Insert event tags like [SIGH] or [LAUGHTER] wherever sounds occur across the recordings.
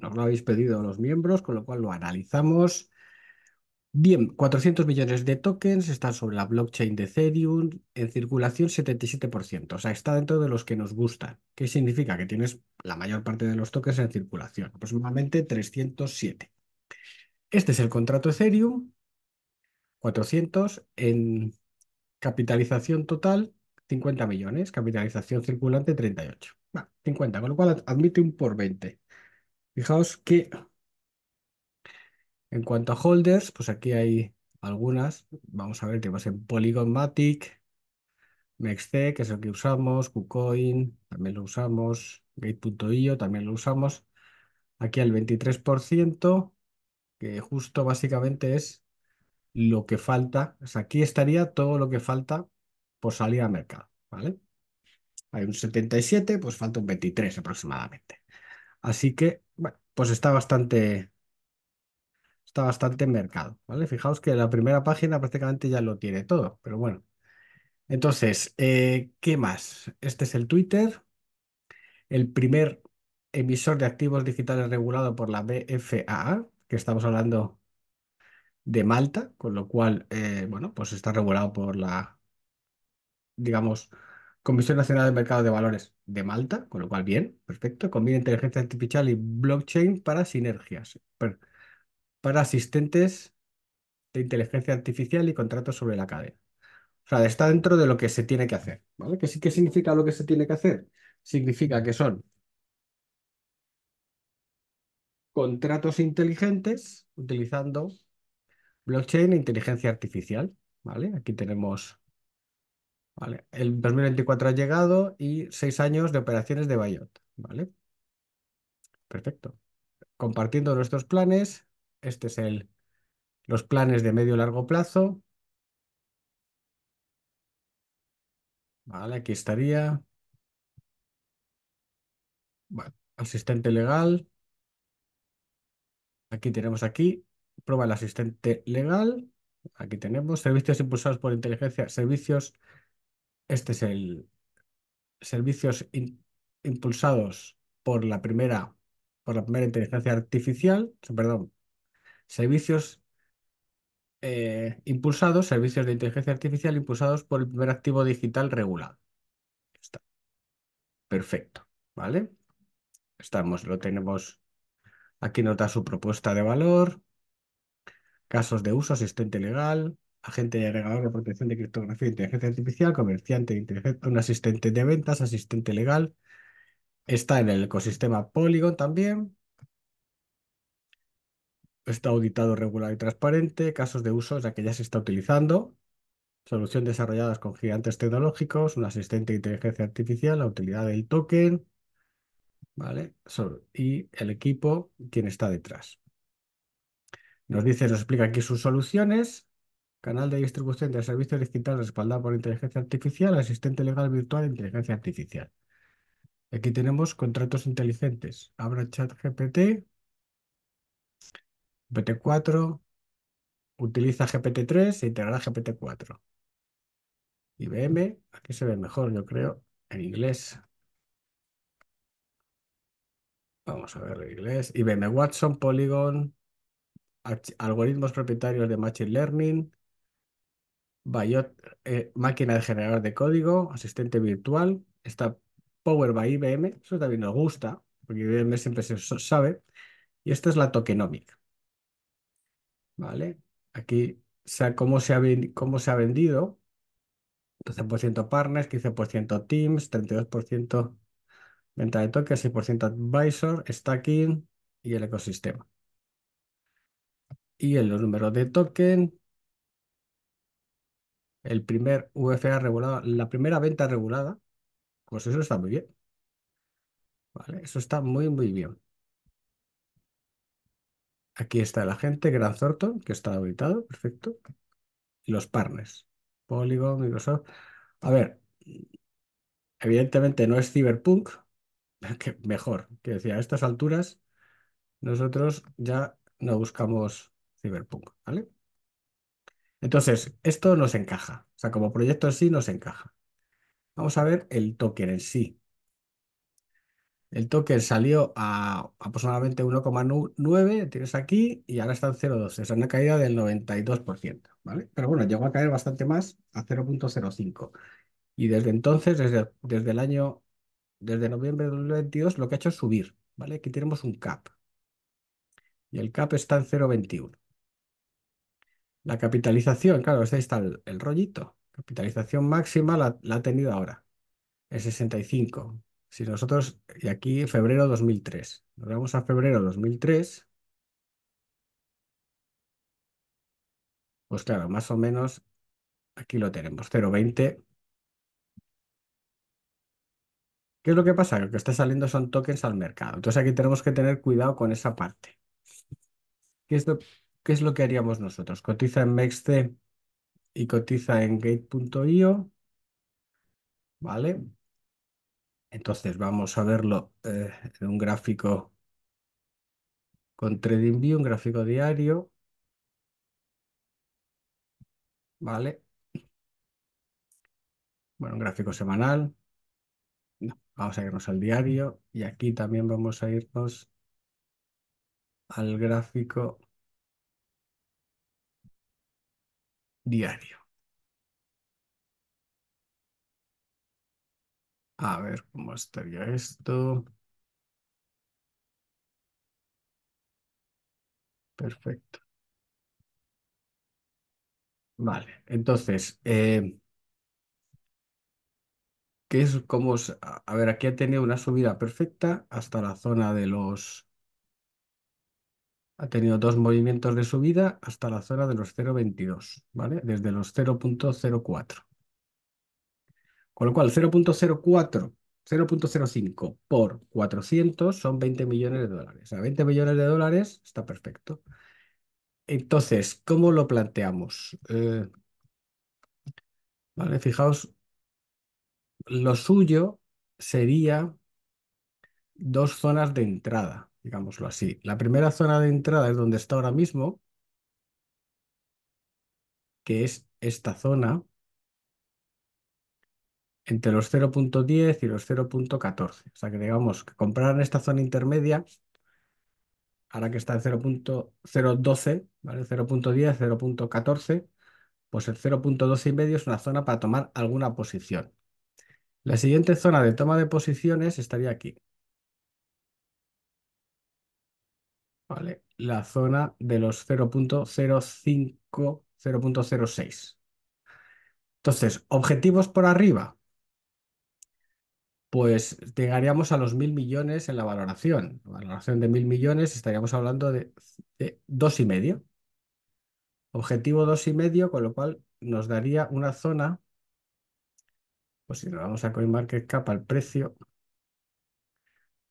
nos lo habéis pedido los miembros, con lo cual lo analizamos. Bien, 400 millones de tokens están sobre la blockchain de Ethereum, en circulación 77%, o sea, está dentro de los que nos gustan. ¿Qué significa? Que tienes la mayor parte de los tokens en circulación, aproximadamente 307. Este es el contrato Ethereum, 400 en capitalización total 50 millones, capitalización circulante 38. 50, con lo cual admite un por 20. Fijaos que en cuanto a holders, pues aquí hay algunas. Vamos a ver, tenemos en Polygon Matic, MEXC, que es el que usamos, KuCoin, también lo usamos, Gate.io, también lo usamos. Aquí el 23%, que justo básicamente es lo que falta. aquí estaría todo lo que falta por salir a mercado, ¿vale? Hay un 77, pues falta un 23 aproximadamente. Así que pues está bastante, está bastante en mercado, ¿vale? Fijaos que la primera página prácticamente ya lo tiene todo, pero bueno. Entonces, eh, ¿qué más? Este es el Twitter, el primer emisor de activos digitales regulado por la BFAA, que estamos hablando de Malta, con lo cual, eh, bueno, pues está regulado por la, digamos, Comisión Nacional del Mercado de Valores de Malta, con lo cual bien, perfecto. Combina inteligencia artificial y blockchain para sinergias, para, asistentes de inteligencia artificial y contratos sobre la cadena. O sea, está dentro de lo que se tiene que hacer, ¿vale? ¿Qué, significa lo que se tiene que hacer? Significa que son contratos inteligentes utilizando blockchain e inteligencia artificial, ¿vale? Aquí tenemos el 2024 ha llegado y seis años de operaciones de Bayot. Vale. Perfecto. Compartiendo nuestros planes. Este es el, los planes de medio y largo plazo. Vale, aquí estaría. asistente legal. Aquí tenemos aquí, prueba el asistente legal. Aquí tenemos servicios impulsados por inteligencia, servicios este es el servicios impulsados por la primera, por la primera inteligencia artificial, perdón, servicios eh, impulsados, servicios de inteligencia artificial impulsados por el primer activo digital regulado. Perfecto, ¿vale? Estamos, lo tenemos, aquí nota su propuesta de valor, casos de uso, asistente legal, agente de agregador de protección de criptografía e inteligencia artificial, comerciante un asistente de ventas, asistente legal. Está en el ecosistema Polygon también. Está auditado, regular y transparente. Casos de uso, ya que ya se está utilizando. Solución desarrolladas con gigantes tecnológicos, un asistente de inteligencia artificial, la utilidad del token, ¿vale? y el equipo, quien está detrás. Nos dice, nos explica aquí sus soluciones, canal de distribución de servicios digitales respaldado por inteligencia artificial, asistente legal virtual de inteligencia artificial. Aquí tenemos contratos inteligentes. abra chat GPT-4, gpt utiliza GPT-3 e integrará GPT-4. IBM, aquí se ve mejor, yo creo, en inglés. Vamos a ver el inglés. IBM Watson, Polygon, algoritmos propietarios de Machine Learning, eh, máquina de generador de código, asistente virtual, está Power by IBM, eso también nos gusta, porque IBM siempre se sabe, y esta es la tokenomic. ¿Vale? Aquí, cómo se ha, cómo se ha vendido, 12% partners, 15% teams, 32% venta de tokens, 6% advisor, stacking y el ecosistema. Y en los números de token, el primer UFA regulado, la primera venta regulada, pues eso está muy bien. Vale, eso está muy, muy bien. Aquí está el agente Gran Thornton, que está habilitado, perfecto. Y los partners. Polygon, Microsoft. A ver, evidentemente no es Cyberpunk, [LAUGHS] mejor. Que decía, a estas alturas nosotros ya no buscamos Cyberpunk, ¿vale? Entonces, esto nos encaja. O sea, como proyecto en sí nos encaja. Vamos a ver el token en sí. El token salió a aproximadamente 1,9, tienes aquí, y ahora está en 0,2. Es una caída del 92%, ¿vale? Pero bueno, llegó a caer bastante más, a 0.05. Y desde entonces, desde, el año, desde noviembre de 2022, lo que ha hecho es subir, ¿vale? Aquí tenemos un cap. Y el cap está en 0.21. La capitalización, claro, ahí está el, rollito. Capitalización máxima la, ha tenido ahora, el 65. Si nosotros, y aquí febrero 2003, nos vamos a febrero 2003, pues claro, más o menos aquí lo tenemos, 0,20. ¿Qué es lo que pasa? Lo que está saliendo son tokens al mercado. Entonces aquí tenemos que tener cuidado con esa parte. ¿Qué es lo, ¿Qué es lo que haríamos nosotros? Cotiza en MEXC y cotiza en gate.io. ¿Vale? Entonces vamos a verlo eh, en un gráfico con TradingView, un gráfico diario. ¿Vale? Bueno, un gráfico semanal. vamos a irnos al diario y aquí también vamos a irnos al gráfico diario. A ver cómo estaría esto. Perfecto. Vale, entonces, eh, ¿qué es como, a ver, aquí ha tenido una subida perfecta hasta la zona de los ha tenido dos movimientos de subida hasta la zona de los 0,22, ¿vale? Desde los 0.04. Con lo cual, 0.04, 0.05 por 400 son 20 millones de dólares. A 20 millones de dólares está perfecto. Entonces, ¿cómo lo planteamos? Eh, vale, fijaos, lo suyo sería dos zonas de entrada digámoslo así. La primera zona de entrada es donde está ahora mismo, que es esta zona entre los 0.10 y los 0.14. O sea que digamos que comprar en esta zona intermedia, ahora que está en 0.012, ¿vale? 0.10, 0.14, pues el 0.12 y medio es una zona para tomar alguna posición. La siguiente zona de toma de posiciones estaría aquí, Vale, la zona de los 0.05, 0.06. Entonces, objetivos por arriba. Pues llegaríamos a los mil millones en la valoración. valoración de mil millones estaríamos hablando de, dos y medio. Objetivo dos y medio, con lo cual nos daría una zona. Pues si nos vamos a CoinMarketCap al precio,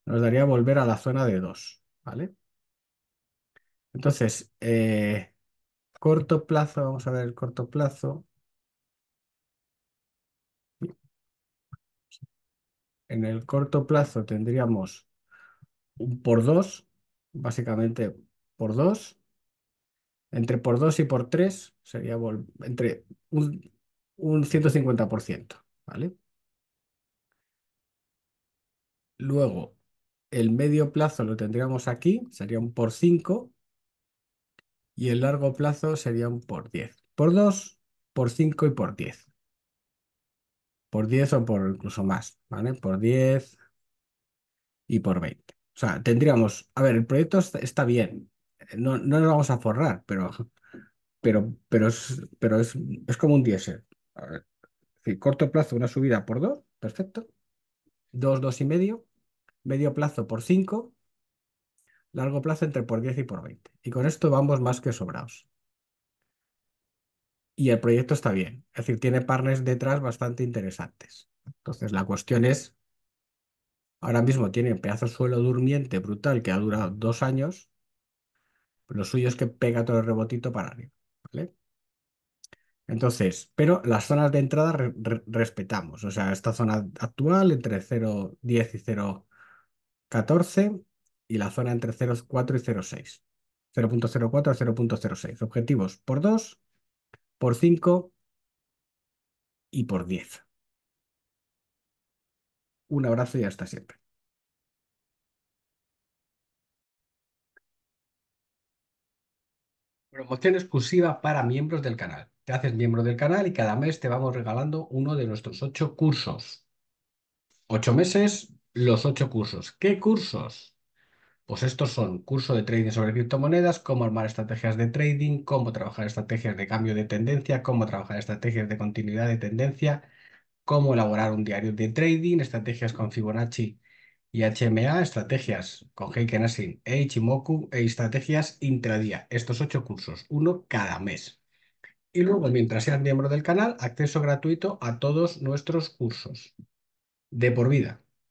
nos daría volver a la zona de 2, ¿vale? Entonces, eh, corto plazo, vamos a ver el corto plazo. En el corto plazo tendríamos un por 2, básicamente por 2. Entre por 2 y por 3 sería entre un, un 150%, ¿vale? Luego, el medio plazo lo tendríamos aquí, sería un por 5, y el largo plazo sería un por 10. Por 2, por 5 y por 10. Por 10 o por incluso más, ¿vale? Por 10 y por 20. O sea, tendríamos, a ver, el proyecto está bien, no, no nos vamos a forrar, pero, pero, pero, es, pero es, como un diésel. A corto plazo una subida por 2, perfecto. 2, 2 y medio. Medio plazo por 5 largo plazo entre por 10 y por 20. Y con esto vamos más que sobrados. Y el proyecto está bien, es decir, tiene partners detrás bastante interesantes. Entonces la cuestión es, ahora mismo tiene pedazo de suelo durmiente brutal que ha durado dos años, lo suyo es que pega todo el rebotito para arriba. Entonces, pero las zonas de entrada respetamos, o sea, esta zona actual entre 0,10 y 0,14 y la zona entre 0,4 y 0,6. 0.04 a 0.06. Objetivos por 2, por 5 y por 10. Un abrazo y hasta siempre. Promoción exclusiva para miembros del canal. Te haces miembro del canal y cada mes te vamos regalando uno de nuestros ocho cursos. Ocho meses, los ocho cursos. ¿Qué cursos? Pues estos son curso de trading sobre criptomonedas, cómo armar estrategias de trading, cómo trabajar estrategias de cambio de tendencia, cómo trabajar estrategias de continuidad de tendencia, cómo elaborar un diario de trading, estrategias con Fibonacci y HMA, estrategias con Heiken Asin e Ichimoku e estrategias intradía. Estos ocho cursos, uno cada mes. Y luego, mientras seas miembro del canal, acceso gratuito a todos nuestros cursos de por vida.